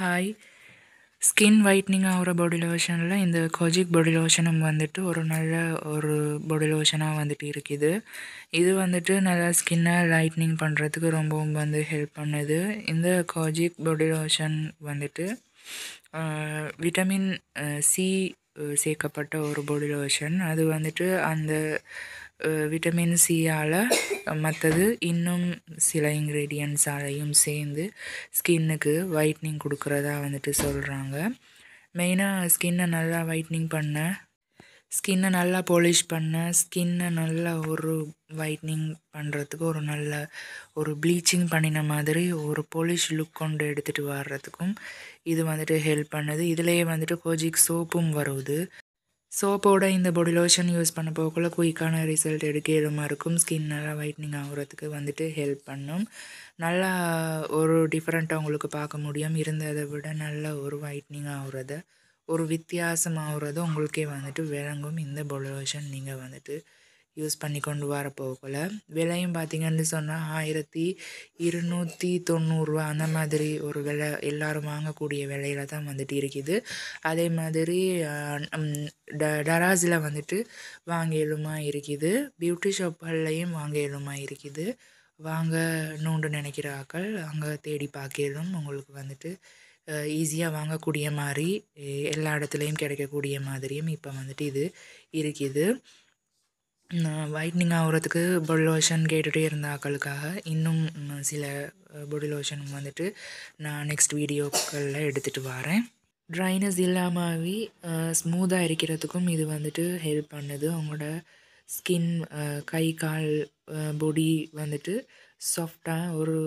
hi skin whitening ஆகிற பாடி லோஷனில் இந்த Kojic பாடி லோஷனும் வந்துட்டு ஒரு நல்ல ஒரு பாடி லோஷனாக வந்துட்டு இருக்குது இது வந்துட்டு நல்லா ஸ்கின்னை லைட்னிங் பண்ணுறதுக்கு ரொம்பவும் வந்து ஹெல்ப் பண்ணுது இந்த கோஜிக் பாடி லோஷன் வந்துட்டு விட்டமின் சி சேர்க்கப்பட்ட ஒரு பாடி லோஷன் அது வந்துட்டு அந்த விட்டமின் சியால் மற்றது இன்னும் சில இன்க்ரீடியன்ஸாலையும் சேர்ந்து ஸ்கின்னுக்கு ஒயிட்னிங் கொடுக்குறதா வந்துட்டு சொல்கிறாங்க மெயினாக ஸ்கின்னை நல்லா ஒயிட்னிங் பண்ண ஸ்கின்னை நல்லா பாலிஷ் பண்ண ஸ்கின்னை நல்லா ஒரு ஒயிட்னிங் பண்ணுறதுக்கு ஒரு நல்ல ஒரு ப்ளீச்சிங் பண்ணின மாதிரி ஒரு பாலிஷ் லுக் கொண்டு எடுத்துகிட்டு வர்றதுக்கும் இது வந்துட்டு ஹெல்ப் பண்ணுது இதிலேயே வந்துட்டு கோஜிக் சோப்பும் வருது சோப்போட இந்த பாடி லோஷன் யூஸ் பண்ண போகக்குள்ள குயிக்கான ரிசல்ட் எடுக்கிறமா இருக்கும் ஸ்கின் நல்லா வைட்னிங் ஆகுறதுக்கு வந்துட்டு ஹெல்ப் பண்ணும் நல்லா ஒரு டிஃப்ரெண்ட்டாக உங்களுக்கு பார்க்க முடியும் இருந்ததை விட நல்ல ஒரு வைட்னிங் ஆகுறத ஒரு வித்தியாசம் ஆகுறதும் உங்களுக்கே வந்துட்டு விளங்கும் இந்த பாடி லோஷன் நீங்கள் வந்துட்டு யூஸ் பண்ணி கொண்டு வர போகக்குள்ள விலையும் பார்த்திங்கன்னு சொன்னால் ஆயிரத்தி இருநூற்றி தொண்ணூறுரூவா அந்த மாதிரி ஒரு விலை எல்லோரும் வாங்கக்கூடிய விலையில தான் வந்துட்டு இருக்குது அதே மாதிரி ட டராஸில் வந்துட்டு வாங்கலுமா இருக்குது பியூட்டி ஷாப்புகள்லையும் வாங்கலுமா இருக்குது வாங்க நோண்டு நினைக்கிற ஆக்கள் அங்கே தேடி பார்க்கலும் உங்களுக்கு வந்துட்டு ஈஸியாக வாங்கக்கூடிய மாதிரி எல்லா இடத்துலையும் கிடைக்கக்கூடிய மாதிரியும் இப்போ வந்துட்டு இது இருக்குது ஒயிட்னிங் ஆகுறதுக்கு பொடி லோஷன் கேட்டுகிட்டே இருந்த ஆக்களுக்காக இன்னும் சில பொடி லோஷன் வந்துட்டு நான் நெக்ஸ்ட் வீடியோக்களில் எடுத்துகிட்டு வரேன் ட்ரைனஸ் இல்லாமவே ஸ்மூத்தாக இருக்கிறதுக்கும் இது வந்துட்டு ஹெல்ப் பண்ணுது அவங்களோட ஸ்கின் கை கால் பொடி வந்துட்டு சாஃப்டாக ஒரு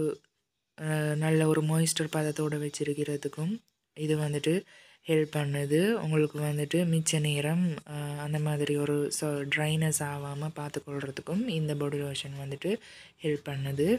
நல்ல ஒரு மாய்ஸ்டர் பதத்தோடு வச்சுருக்கிறதுக்கும் இது வந்துட்டு ஹெல்ப் பண்ணுது உங்களுக்கு வந்துட்டு மிச்ச நேரம் அந்த மாதிரி ஒரு ஸோ ட்ரைனஸ் ஆகாமல் பார்த்துக்கொள்கிறதுக்கும் இந்த பாடி லோஷன் வந்துட்டு ஹெல்ப் பண்ணுது